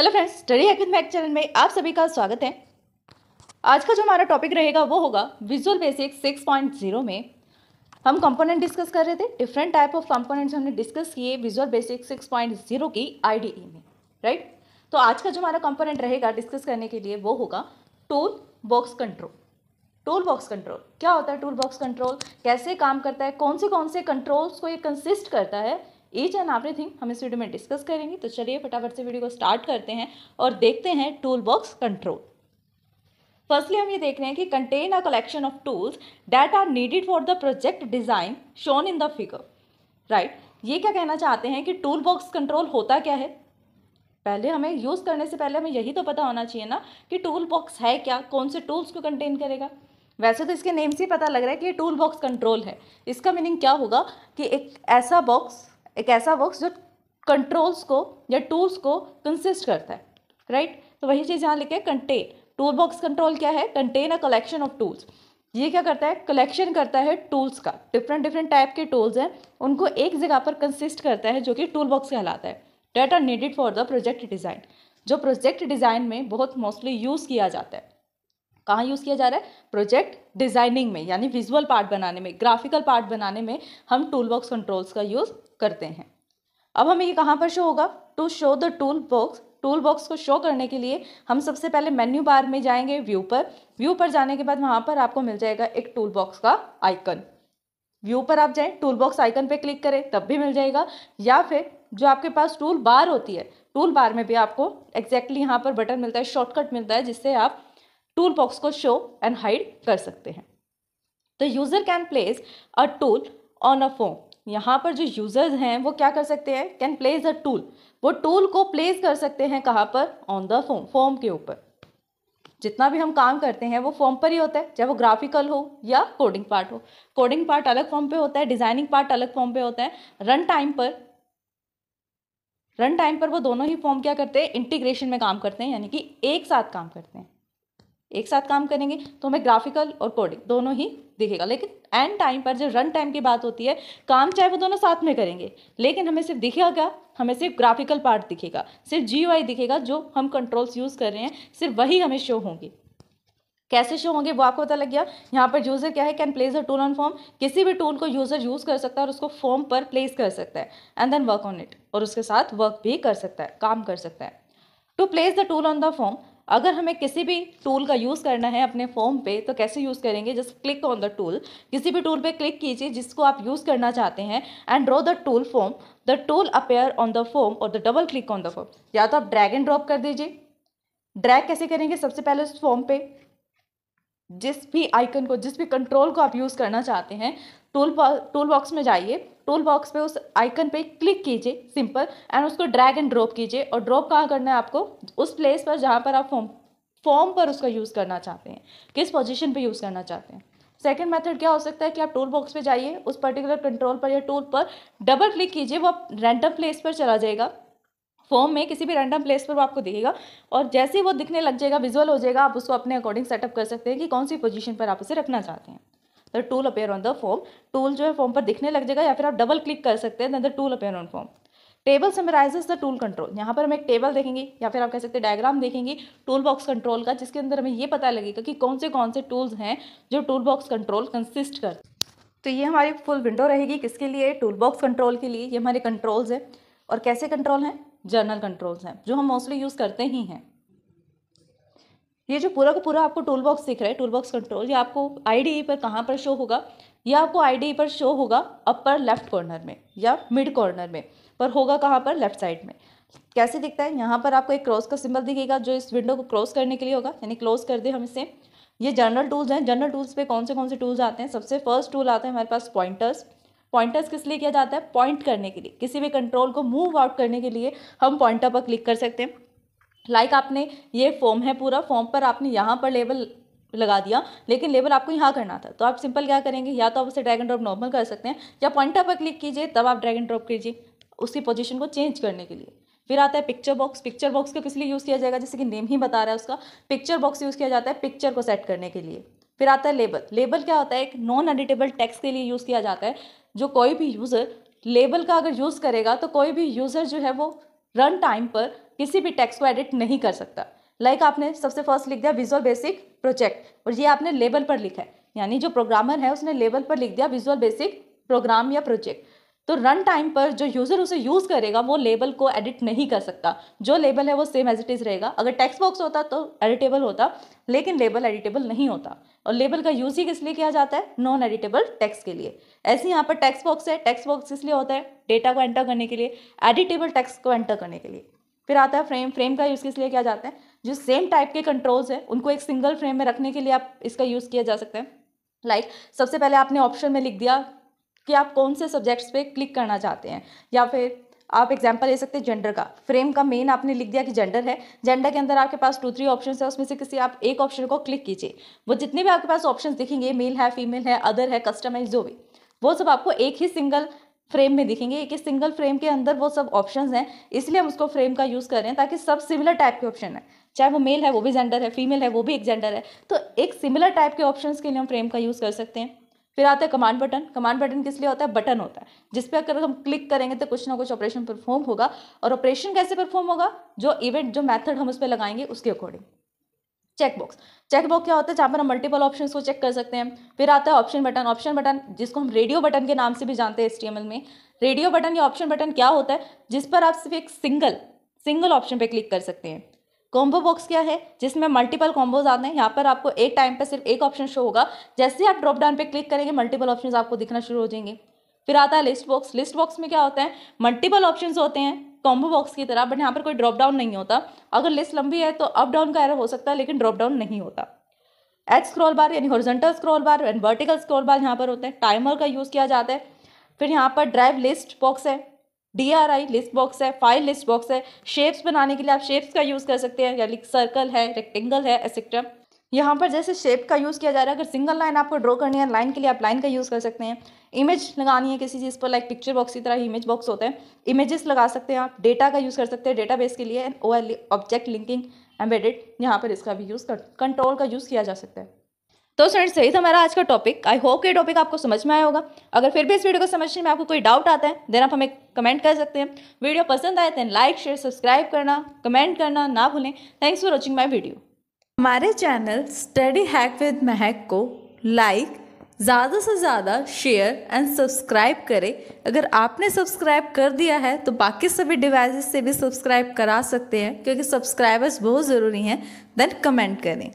Hello friends study hack in मैक channel में आप सभी का स्वागत है आज का जो हमारा टॉपिक रहेगा वो होगा विजुअल बेसिक 6.0 में हम कंपोनेंट डिस्कस कर रहे थे डिफरेंट टाइप ऑफ कंपोनेंट्स हमने डिस्कस किए विजुअल बेसिक 6.0 की आईडीई में राइट तो आज का जो हमारा कंपोनेंट रहेगा डिस्कस करने के लिए वो होगा tool box control tool box control क्या होता है टूल बॉक्स कंट्रोल कैसे काम करता है कौन से कौन से कंट्रोल्स को ये कंसिस्ट करता है ईच एंड एवरीथिंग हम इस वीडियो में डिस्कस करेंगे तो चलिए फटाफट से वीडियो को स्टार्ट करते हैं और देखते हैं टूल बॉक्स कंट्रोल फर्स्टली हम ये देख रहे हैं कि contain a collection of tools that are needed for the project design shown in the figure right ये क्या कहना चाहते हैं कि टूल बॉक्स कंट्रोल होता क्या है पहले हमें यूज़ करने से पहले हमें यही तो पता होना चाहिए ना कि टूल बॉक्स है क्या कौन से टूल्स को कंटेन करेगा वैसे तो इसके नेम से ही पता लग रहा है कि ये टूल बॉक्स कंट्रोल है इसका मीनिंग क्या होगा कि एक ऐसा बॉक्स एक ऐसा वर्क जो कंट्रोल्स को या टूल्स को कंसिस्ट करता है राइट right? तो वही चीज़ यहाँ लिखे कंटेन टूल बॉक्स कंट्रोल क्या है contain a collection of tools ये क्या करता है कलेक्शन करता है टूल्स का डिफरेंट डिफरेंट टाइप के टूल्स हैं उनको एक जगह पर कंसिस्ट करता है जो कि टूल बॉक्स कहलाता है that are needed for the project design जो प्रोजेक्ट डिज़ाइन में बहुत मोस्टली यूज़ किया जाता है कहाँ यूज़ किया जा रहा है प्रोजेक्ट डिज़ाइनिंग में यानी विजुअल पार्ट बनाने में ग्राफिकल पार्ट बनाने में हम टूल बॉक्स कंट्रोल्स का यूज़ करते हैं अब हमें ये कहाँ पर शो होगा to show the tool box tool box को शो करने के लिए हम सबसे पहले मेन्यू बार में जाएंगे व्यू पर व्यू पर जाने के बाद वहाँ पर आपको मिल जाएगा एक टूल बॉक्स का आइकन व्यू पर आप जाएं टूल बॉक्स आइकन पर क्लिक करें तब भी मिल जाएगा या फिर जो आपके पास टूल बार होती है टूल बार में भी आपको एग्जैक्टली exactly यहाँ पर बटन मिलता है शॉर्टकट मिलता है जिससे आप टूल बॉक्स को शो एंड हाइड कर सकते हैं the user can place a tool on a form यहाँ पर जो यूज़र्स हैं वो क्या कर सकते हैं कैन प्लेस अ टूल वो टूल को प्लेस कर सकते हैं कहाँ पर ऑन द फॉर्म फॉर्म के ऊपर जितना भी हम काम करते हैं वो फॉर्म पर ही होता है चाहे वो ग्राफिकल हो या कोडिंग पार्ट हो कोडिंग पार्ट अलग फॉर्म पे होता है डिज़ाइनिंग पार्ट अलग फॉर्म पे होता है रन टाइम पर रन टाइम पर वो दोनों ही फॉर्म क्या करते हैं इंटीग्रेशन में काम करते हैं यानी कि एक साथ काम करते हैं एक साथ काम करेंगे तो हमें ग्राफिकल और कोडिंग दोनों ही दिखेगा लेकिन एंड टाइम पर जब रन टाइम की बात होती है काम चाहे वो दोनों साथ में करेंगे लेकिन हमें सिर्फ दिखेगा हमें सिर्फ ग्राफिकल पार्ट दिखेगा सिर्फ जी दिखेगा जो हम कंट्रोल्स यूज़ कर रहे हैं सिर्फ वही हमें शो होंगे कैसे शो होंगे वो आपको पता लग गया यहाँ पर यूज़र क्या है can place a tool on form किसी भी टूल को यूज़र यूज़ कर सकता है और उसको फॉर्म पर प्लेस कर सकता है and then work on it और उसके साथ वर्क भी कर सकता है काम कर सकता है to place the tool on the form अगर हमें किसी भी टूल का यूज़ करना है अपने फॉर्म पे तो कैसे यूज़ करेंगे just click on the tool किसी भी टूल पे क्लिक कीजिए जिसको आप यूज़ करना चाहते हैं and draw the tool form the tool appear on the form और the double click on the form या तो आप ड्रैग एंड ड्रॉप कर दीजिए ड्रैग कैसे करेंगे सबसे पहले उस फॉर्म पर जिस भी आइकन को जिस भी कंट्रोल को आप यूज़ करना चाहते हैं टूल टूल बॉक्स में जाइए टूल बॉक्स पे उस आइकन पे क्लिक कीजिए सिंपल एंड उसको ड्रैग एंड ड्रॉप कीजिए और ड्रॉप कहाँ करना है आपको उस प्लेस पर जहाँ पर आप फॉर्म फॉर्म पर उसका यूज़ करना चाहते हैं किस पोजिशन पर यूज़ करना चाहते हैं सेकेंड मेथड क्या हो सकता है कि आप टूल बॉक्स पर जाइए उस पर्टिकुलर कंट्रोल पर या टूल पर डबल क्लिक कीजिए वो रैंडम प्लेस पर चला जाएगा फॉर्म में किसी भी रैंडम प्लेस पर वो आपको दिखेगा और जैसे ही वो दिखने लग जाएगा विजुअल हो जाएगा आप उसको अपने अकॉर्डिंग सेटअप कर सकते हैं कि कौन सी पोजीशन पर आप उसे रखना चाहते हैं the tool appear on the form tool जो है फॉर्म पर दिखने लग जाएगा या फिर आप डबल क्लिक कर सकते हैं the tool appear on form table summarizes the tool control यहाँ पर हम एक टेबल देखेंगे या फिर आप कह सकते हैं डायग्राम देखेंगे टूल बॉक्स कंट्रोल का जिसके अंदर हमें ये पता लगेगा कि कौन से कौन से टूल्स हैं जो टूल बॉक्स कंट्रोल कंसिस्ट कर तो ये हमारी फुल विंडो रहेगी किसके लिए टूल बॉक्स कंट्रोल के लिए ये हमारे कंट्रोल्स हैं और कैसे कंट्रोल हैं जर्नल कंट्रोल्स हैं जो हम मोस्टली यूज़ करते ही हैं ये जो पूरा का पूरा आपको टूल बॉक्स दिख रहा है टूल बॉक्स कंट्रोल ये आपको आई पर कहाँ पर शो होगा ये आपको आई पर शो होगा अपर लेफ्ट कॉर्नर में या मिड कॉर्नर में पर होगा कहाँ पर लेफ्ट साइड में कैसे दिखता है यहाँ पर आपको एक क्रॉस का सिंबल दिखेगा जो इस विंडो को क्रॉस करने के लिए होगा यानी क्लोज कर दे हम इसे ये जनरल टूल्स हैं जनरल टूल्स पे कौन से कौन से टूल्स आते हैं सबसे फर्स्ट टूल आते हैं हमारे पास पॉइंटर्स पॉइंटर्स किस लिए किया जाता है पॉइंट करने के लिए किसी भी कंट्रोल को मूव आउट करने के लिए हम पॉइंटर पर क्लिक कर सकते हैं लाइक like आपने ये फॉर्म है पूरा फॉर्म पर आपने यहाँ पर लेबल लगा दिया लेकिन लेबल आपको यहाँ करना था तो आप सिंपल क्या करेंगे या तो आप उसे ड्रैग एंड ड्रॉप नॉर्मल कर सकते हैं या पॉइंटर पर क्लिक कीजिए तब आप ड्रैग एंड ड्रॉप कीजिए उसकी पोजीशन को चेंज करने के लिए फिर आता है पिक्चर बॉक्स पिक्चर बॉक्स को किस लिए यूज़ किया जाएगा जैसे कि नेम ही बता रहा है उसका पिक्चर बॉक्स यूज़ किया जाता है पिक्चर को सेट करने के लिए फिर आता है लेबल लेबल क्या होता है एक नॉन एडिटेबल टैक्स के लिए यूज़ किया जाता है जो कोई भी यूज़र लेबल का अगर यूज़ करेगा तो कोई भी यूज़र जो है वो रन टाइम पर किसी भी टेक्स्ट को एडिट नहीं कर सकता लाइक like आपने सबसे फर्स्ट लिख दिया विजुअल बेसिक प्रोजेक्ट और ये आपने लेबल पर लिखा है यानी जो प्रोग्रामर है उसने लेबल पर लिख दिया विजुअल बेसिक प्रोग्राम या प्रोजेक्ट तो रन टाइम पर जो यूज़र उसे यूज़ करेगा वो लेबल को एडिट नहीं कर सकता जो लेबल है वो सेम एज इट इज़ रहेगा अगर टेक्स्ट बॉक्स होता तो एडिटेबल होता लेकिन लेबल एडिटेबल नहीं होता और लेबल का यूज़ ही किस लिए किया जाता है नॉन एडिटेबल टेक्स्ट के लिए ऐसे यहाँ पर टेक्स्ट बॉक्स है टेक्स्ट बॉक्स इसलिए होता है डेटा को एंटर करने के लिए एडिटेबल टेक्स को एंटर करने के लिए फिर आता है फ्रेम फ्रेम का यूज़ किस लिए किया जाता है जो सेम टाइप के कंट्रोल्स हैं उनको एक सिंगल फ्रेम में रखने के लिए आप इसका यूज़ किया जा सकता है लाइक like, सबसे पहले आपने ऑप्शन में लिख दिया कि आप कौन से सब्जेक्ट्स पे क्लिक करना चाहते हैं या फिर आप एग्जांपल ले सकते हैं जेंडर का फ्रेम का मेन आपने लिख दिया कि जेंडर है जेंडर के अंदर आपके पास टू थ्री ऑप्शन है उसमें से किसी आप एक ऑप्शन को क्लिक कीजिए वो जितने भी आपके पास ऑप्शन दिखेंगे मेल है फीमेल है अदर है कस्टमाइज जो भी वो सब आपको एक ही सिंगल फ्रेम में दिखेंगे एक सिंगल फ्रेम के अंदर वो सब ऑप्शन हैं इसलिए हम उसको फ्रेम का यूज़ कर रहे हैं ताकि सब सिमिलर टाइप के ऑप्शन है चाहे वो मेल है वो भी जेंडर है फीमेल है वो भी एक जेंडर है तो एक सिमिलर टाइप के ऑप्शन के लिए हम फ्रेम का यूज़ कर सकते हैं फिर आता है कमांड बटन कमांड बटन किस लिए होता है बटन होता है जिस पर अगर हम क्लिक करेंगे तो कुछ ना कुछ ऑपरेशन परफॉर्म होगा और ऑपरेशन कैसे परफॉर्म होगा जो इवेंट जो मेथड हम उस पर लगाएंगे उसके अकॉर्डिंग चेकबॉक्स चेकबॉक्स क्या होता है जहाँ पर हम मल्टीपल ऑप्शन को चेक कर सकते हैं फिर आता है ऑप्शन बटन ऑप्शन बटन जिसको हम रेडियो बटन के नाम से भी जानते हैं एस में रेडियो बटन या ऑप्शन बटन क्या होता है जिस पर आप सिर्फ एक सिंगल सिंगल ऑप्शन पर क्लिक कर सकते हैं कॉम्बो बॉक्स क्या है जिसमें मल्टीपल कॉम्बोज आते हैं यहाँ पर आपको एक टाइम पर सिर्फ एक ऑप्शन शो होगा जैसे ही आप ड्रॉप डाउन पर क्लिक करेंगे मल्टीपल ऑप्शन आपको दिखना शुरू हो जाएंगे फिर आता है लिस्ट बॉक्स लिस्ट बॉक्स में क्या होता है मल्टीपल ऑप्शन होते हैं कॉम्बो बॉक्स की तरह बट यहाँ पर कोई ड्रॉप डाउन नहीं होता अगर लिस्ट लंबी है तो अप डाउन का एरर हो सकता है लेकिन ड्रॉप डाउन नहीं होता एच स्क्रॉल बार यानी horizontal scroll bar and vertical scroll bar यहाँ पर होते हैं टाइमर का यूज़ किया जाता है फिर यहाँ पर ड्राइव लिस्ट बॉक्स है D R I list box है फाइल लिस्ट बॉक्स है शेप्स बनाने के लिए आप शेप्स का यूज़ कर सकते हैं यानी सर्कल है रेक्टेंगल है एक्सेट्रा यहाँ पर जैसे शेप का यूज़ किया जा रहा है अगर सिंगल लाइन आपको ड्रॉ करनी है लाइन के लिए आप लाइन का यूज़ कर सकते हैं इमेज लगानी है किसी चीज़ पर लाइक पिक्चर बॉक्स की तरह ही इमेज बॉक्स होता है इमेजेस लगा सकते हैं आप डेटा का यूज़ कर सकते हैं डेटाबेस के लिए and O object linking embedded यहाँ पर इसका भी यूज़ कर कंट्रोल का यूज़ किया जा सकता है तो फ्रेंड्स यही था हमारा आज का टॉपिक आई होप ये टॉपिक आपको समझ में आया होगा अगर फिर भी इस वीडियो को समझने में आपको कोई डाउट आता है देन आप हमें कमेंट कर सकते हैं वीडियो पसंद आए तो लाइक शेयर सब्सक्राइब करना कमेंट करना ना भूलें thanks for watching my video हमारे channel study hack with Mahak को लाइक ज़्यादा से ज़्यादा शेयर एंड सब्सक्राइब करें अगर आपने सब्सक्राइब कर दिया है तो बाकी सभी डिवाइसेस से भी सब्सक्राइब करा सकते हैं क्योंकि सब्सक्राइबर्स बहुत ज़रूरी हैं देन कमेंट करें